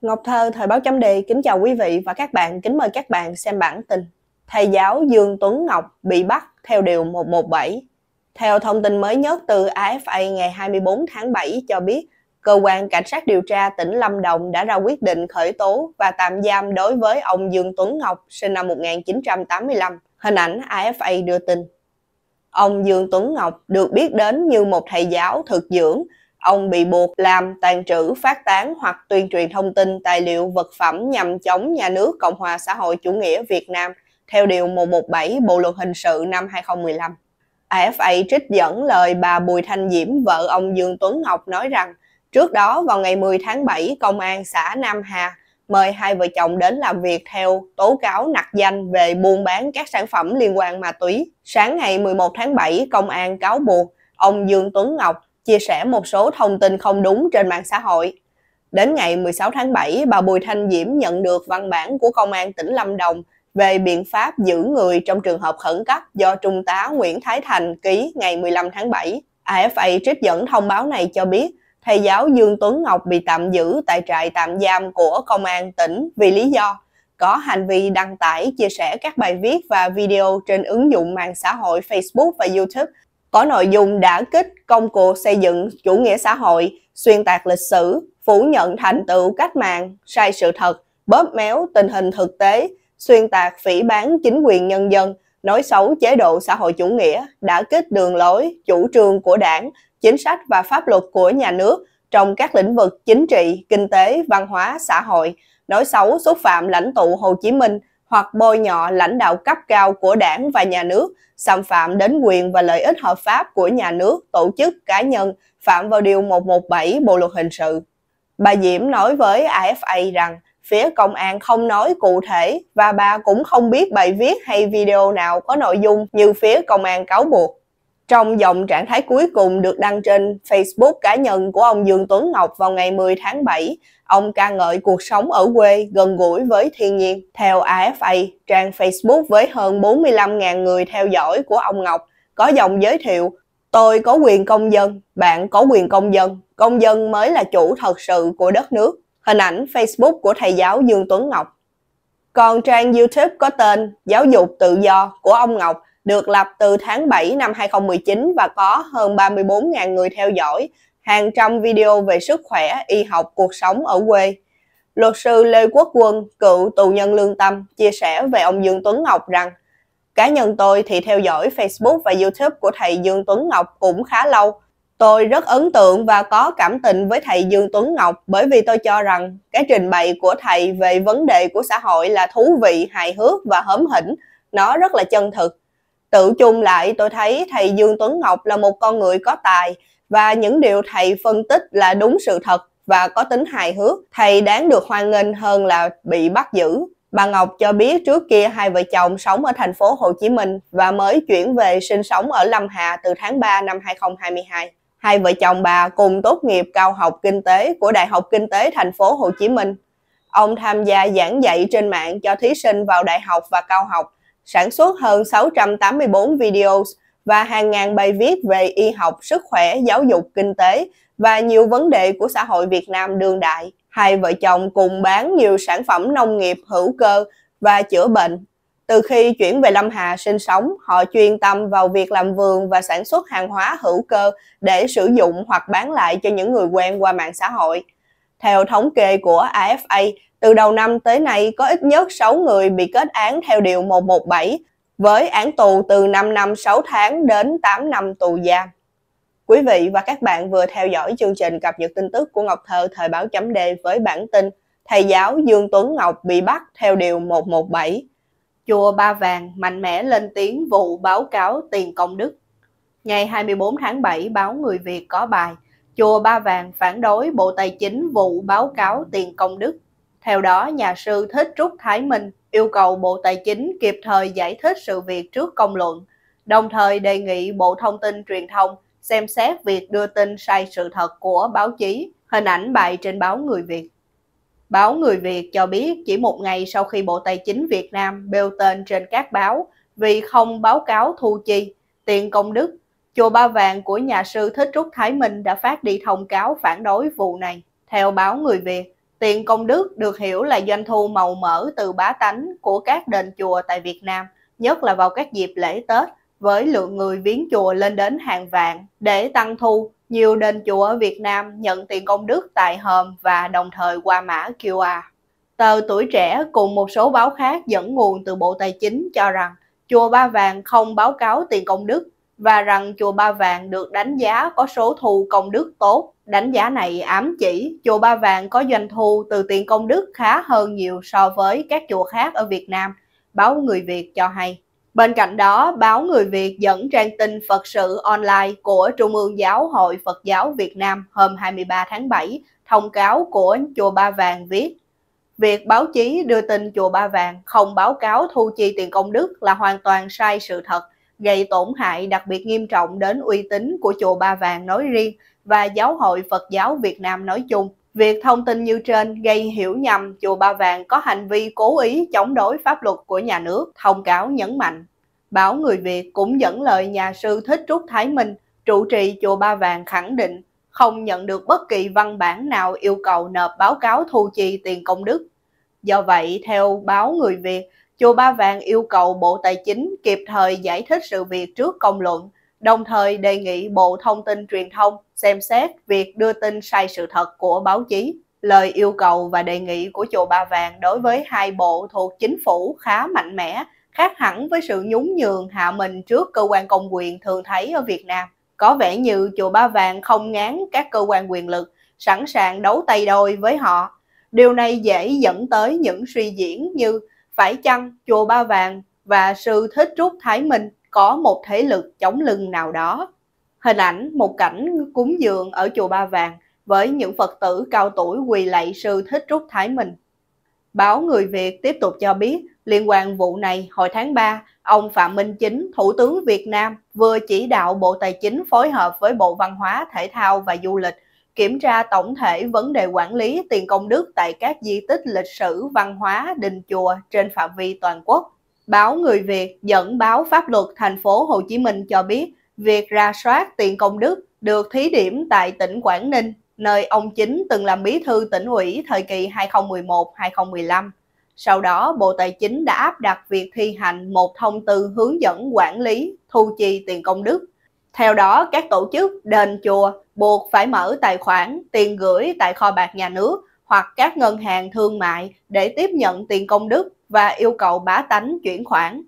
Ngọc Thơ, Thời báo chấm đề, kính chào quý vị và các bạn, kính mời các bạn xem bản tin. Thầy giáo Dương Tuấn Ngọc bị bắt theo Điều 117. Theo thông tin mới nhất từ AFA ngày 24 tháng 7 cho biết, Cơ quan Cảnh sát điều tra tỉnh Lâm Đồng đã ra quyết định khởi tố và tạm giam đối với ông Dương Tuấn Ngọc, sinh năm 1985, hình ảnh AFA đưa tin. Ông Dương Tuấn Ngọc được biết đến như một thầy giáo thực dưỡng, Ông bị buộc làm tàn trữ, phát tán hoặc tuyên truyền thông tin, tài liệu, vật phẩm nhằm chống nhà nước Cộng hòa xã hội chủ nghĩa Việt Nam theo Điều 117 Bộ Luật Hình sự năm 2015. AFA trích dẫn lời bà Bùi Thanh Diễm, vợ ông Dương Tuấn Ngọc nói rằng Trước đó vào ngày 10 tháng 7, Công an xã Nam Hà mời hai vợ chồng đến làm việc theo tố cáo nặc danh về buôn bán các sản phẩm liên quan ma túy. Sáng ngày 11 tháng 7, Công an cáo buộc ông Dương Tuấn Ngọc chia sẻ một số thông tin không đúng trên mạng xã hội. Đến ngày 16 tháng 7, bà Bùi Thanh Diễm nhận được văn bản của Công an tỉnh Lâm Đồng về biện pháp giữ người trong trường hợp khẩn cấp do Trung tá Nguyễn Thái Thành ký ngày 15 tháng 7. AFA trích dẫn thông báo này cho biết, thầy giáo Dương Tuấn Ngọc bị tạm giữ tại trại tạm giam của Công an tỉnh vì lý do có hành vi đăng tải, chia sẻ các bài viết và video trên ứng dụng mạng xã hội Facebook và YouTube có nội dung đã kích công cuộc xây dựng chủ nghĩa xã hội, xuyên tạc lịch sử, phủ nhận thành tựu cách mạng, sai sự thật, bóp méo tình hình thực tế, xuyên tạc phỉ bán chính quyền nhân dân, nói xấu chế độ xã hội chủ nghĩa, đã kích đường lối, chủ trương của đảng, chính sách và pháp luật của nhà nước trong các lĩnh vực chính trị, kinh tế, văn hóa, xã hội, nói xấu xúc phạm lãnh tụ Hồ Chí Minh, hoặc bôi nhọ lãnh đạo cấp cao của đảng và nhà nước, xâm phạm đến quyền và lợi ích hợp pháp của nhà nước, tổ chức, cá nhân, phạm vào Điều 117 Bộ Luật Hình sự. Bà Diễm nói với AFA rằng phía công an không nói cụ thể và bà cũng không biết bài viết hay video nào có nội dung như phía công an cáo buộc. Trong dòng trạng thái cuối cùng được đăng trên Facebook cá nhân của ông Dương Tuấn Ngọc vào ngày 10 tháng 7, ông ca ngợi cuộc sống ở quê gần gũi với thiên nhiên. Theo AFA, trang Facebook với hơn 45.000 người theo dõi của ông Ngọc có dòng giới thiệu Tôi có quyền công dân, bạn có quyền công dân, công dân mới là chủ thật sự của đất nước. Hình ảnh Facebook của thầy giáo Dương Tuấn Ngọc. Còn trang YouTube có tên Giáo dục tự do của ông Ngọc được lập từ tháng 7 năm 2019 và có hơn 34.000 người theo dõi, hàng trăm video về sức khỏe, y học, cuộc sống ở quê. Luật sư Lê Quốc Quân, cựu tù nhân lương tâm, chia sẻ về ông Dương Tuấn Ngọc rằng Cá nhân tôi thì theo dõi Facebook và Youtube của thầy Dương Tuấn Ngọc cũng khá lâu. Tôi rất ấn tượng và có cảm tình với thầy Dương Tuấn Ngọc bởi vì tôi cho rằng cái trình bày của thầy về vấn đề của xã hội là thú vị, hài hước và hớm hỉnh. Nó rất là chân thực. Tự chung lại tôi thấy thầy Dương Tuấn Ngọc là một con người có tài và những điều thầy phân tích là đúng sự thật và có tính hài hước. Thầy đáng được hoan nghênh hơn là bị bắt giữ. Bà Ngọc cho biết trước kia hai vợ chồng sống ở thành phố Hồ Chí Minh và mới chuyển về sinh sống ở Lâm Hà từ tháng 3 năm 2022. Hai vợ chồng bà cùng tốt nghiệp cao học kinh tế của Đại học Kinh tế thành phố Hồ Chí Minh. Ông tham gia giảng dạy trên mạng cho thí sinh vào đại học và cao học sản xuất hơn 684 video và hàng ngàn bài viết về y học, sức khỏe, giáo dục, kinh tế và nhiều vấn đề của xã hội Việt Nam đương đại. Hai vợ chồng cùng bán nhiều sản phẩm nông nghiệp hữu cơ và chữa bệnh. Từ khi chuyển về Lâm Hà sinh sống, họ chuyên tâm vào việc làm vườn và sản xuất hàng hóa hữu cơ để sử dụng hoặc bán lại cho những người quen qua mạng xã hội. Theo thống kê của AFA, từ đầu năm tới nay, có ít nhất 6 người bị kết án theo Điều 117, với án tù từ 5 năm 6 tháng đến 8 năm tù giam. Quý vị và các bạn vừa theo dõi chương trình cập nhật tin tức của Ngọc Thơ thời báo chấm Đề với bản tin Thầy giáo Dương Tuấn Ngọc bị bắt theo Điều 117. Chùa Ba Vàng mạnh mẽ lên tiếng vụ báo cáo tiền công đức. Ngày 24 tháng 7, báo Người Việt có bài Chùa Ba Vàng phản đối Bộ Tài chính vụ báo cáo tiền công đức theo đó, nhà sư Thích Trúc Thái Minh yêu cầu Bộ Tài chính kịp thời giải thích sự việc trước công luận, đồng thời đề nghị Bộ Thông tin Truyền thông xem xét việc đưa tin sai sự thật của báo chí, hình ảnh bài trên báo Người Việt. Báo Người Việt cho biết chỉ một ngày sau khi Bộ Tài chính Việt Nam bêu tên trên các báo vì không báo cáo thu chi, tiền công đức, Chùa Ba Vàng của nhà sư Thích Trúc Thái Minh đã phát đi thông cáo phản đối vụ này. Theo báo Người Việt, Tiền công đức được hiểu là doanh thu màu mỡ từ bá tánh của các đền chùa tại Việt Nam, nhất là vào các dịp lễ Tết, với lượng người viếng chùa lên đến hàng vạn. Để tăng thu, nhiều đền chùa ở Việt Nam nhận tiền công đức tại hòm và đồng thời qua mã QR. Tờ Tuổi Trẻ cùng một số báo khác dẫn nguồn từ Bộ Tài chính cho rằng chùa Ba Vàng không báo cáo tiền công đức và rằng chùa Ba Vàng được đánh giá có số thu công đức tốt Đánh giá này ám chỉ chùa Ba Vàng có doanh thu từ tiền công đức khá hơn nhiều so với các chùa khác ở Việt Nam, báo Người Việt cho hay. Bên cạnh đó, báo Người Việt dẫn trang tin Phật sự online của Trung ương Giáo hội Phật giáo Việt Nam hôm 23 tháng 7, thông cáo của Chùa Ba Vàng viết Việc báo chí đưa tin Chùa Ba Vàng không báo cáo thu chi tiền công đức là hoàn toàn sai sự thật, gây tổn hại đặc biệt nghiêm trọng đến uy tín của Chùa Ba Vàng nói riêng và Giáo hội Phật giáo Việt Nam nói chung. Việc thông tin như trên gây hiểu nhầm Chùa Ba Vàng có hành vi cố ý chống đối pháp luật của nhà nước, thông cáo nhấn mạnh. Báo Người Việt cũng dẫn lời nhà sư Thích Trúc Thái Minh, trụ trì Chùa Ba Vàng khẳng định không nhận được bất kỳ văn bản nào yêu cầu nộp báo cáo thu chi tiền công đức. Do vậy, theo báo Người Việt, Chùa Ba Vàng yêu cầu Bộ Tài chính kịp thời giải thích sự việc trước công luận đồng thời đề nghị Bộ Thông tin Truyền thông xem xét việc đưa tin sai sự thật của báo chí. Lời yêu cầu và đề nghị của Chùa Ba Vàng đối với hai bộ thuộc chính phủ khá mạnh mẽ, khác hẳn với sự nhún nhường hạ mình trước cơ quan công quyền thường thấy ở Việt Nam. Có vẻ như Chùa Ba Vàng không ngán các cơ quan quyền lực, sẵn sàng đấu tay đôi với họ. Điều này dễ dẫn tới những suy diễn như phải chăng Chùa Ba Vàng và sư Thích Trúc Thái Minh có một thế lực chống lưng nào đó. Hình ảnh một cảnh cúng dường ở chùa Ba Vàng với những Phật tử cao tuổi quỳ lạy sư Thích Trúc Thái Minh. Báo Người Việt tiếp tục cho biết, liên quan vụ này hồi tháng 3, ông Phạm Minh Chính, Thủ tướng Việt Nam, vừa chỉ đạo Bộ Tài chính phối hợp với Bộ Văn hóa, Thể thao và Du lịch kiểm tra tổng thể vấn đề quản lý tiền công đức tại các di tích lịch sử, văn hóa, đình chùa trên phạm vi toàn quốc. Báo Người Việt dẫn báo pháp luật thành phố Hồ Chí Minh cho biết việc ra soát tiền công đức được thí điểm tại tỉnh Quảng Ninh, nơi ông Chính từng làm bí thư tỉnh ủy thời kỳ 2011-2015. Sau đó, Bộ Tài chính đã áp đặt việc thi hành một thông tư hướng dẫn quản lý, thu chi tiền công đức. Theo đó, các tổ chức, đền chùa buộc phải mở tài khoản, tiền gửi tại kho bạc nhà nước hoặc các ngân hàng thương mại để tiếp nhận tiền công đức và yêu cầu bá tánh chuyển khoản.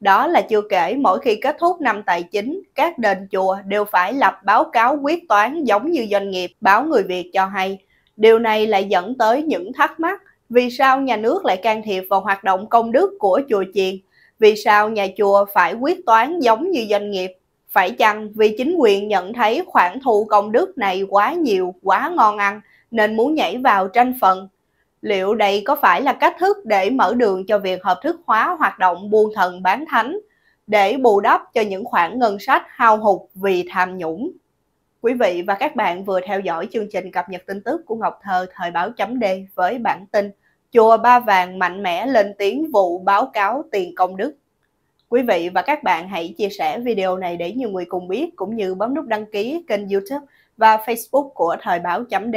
Đó là chưa kể mỗi khi kết thúc năm tài chính, các đền chùa đều phải lập báo cáo quyết toán giống như doanh nghiệp báo người Việt cho hay. Điều này lại dẫn tới những thắc mắc vì sao nhà nước lại can thiệp vào hoạt động công đức của chùa chiền? Vì sao nhà chùa phải quyết toán giống như doanh nghiệp? Phải chăng vì chính quyền nhận thấy khoản thu công đức này quá nhiều, quá ngon ăn nên muốn nhảy vào tranh phần Liệu đây có phải là cách thức để mở đường cho việc hợp thức hóa hoạt động buôn thần bán thánh để bù đắp cho những khoản ngân sách hao hụt vì tham nhũng? Quý vị và các bạn vừa theo dõi chương trình cập nhật tin tức của Ngọc Thơ thời báo chấm D với bản tin Chùa Ba Vàng mạnh mẽ lên tiếng vụ báo cáo tiền công đức. Quý vị và các bạn hãy chia sẻ video này để nhiều người cùng biết cũng như bấm nút đăng ký kênh youtube và facebook của thời báo chấm D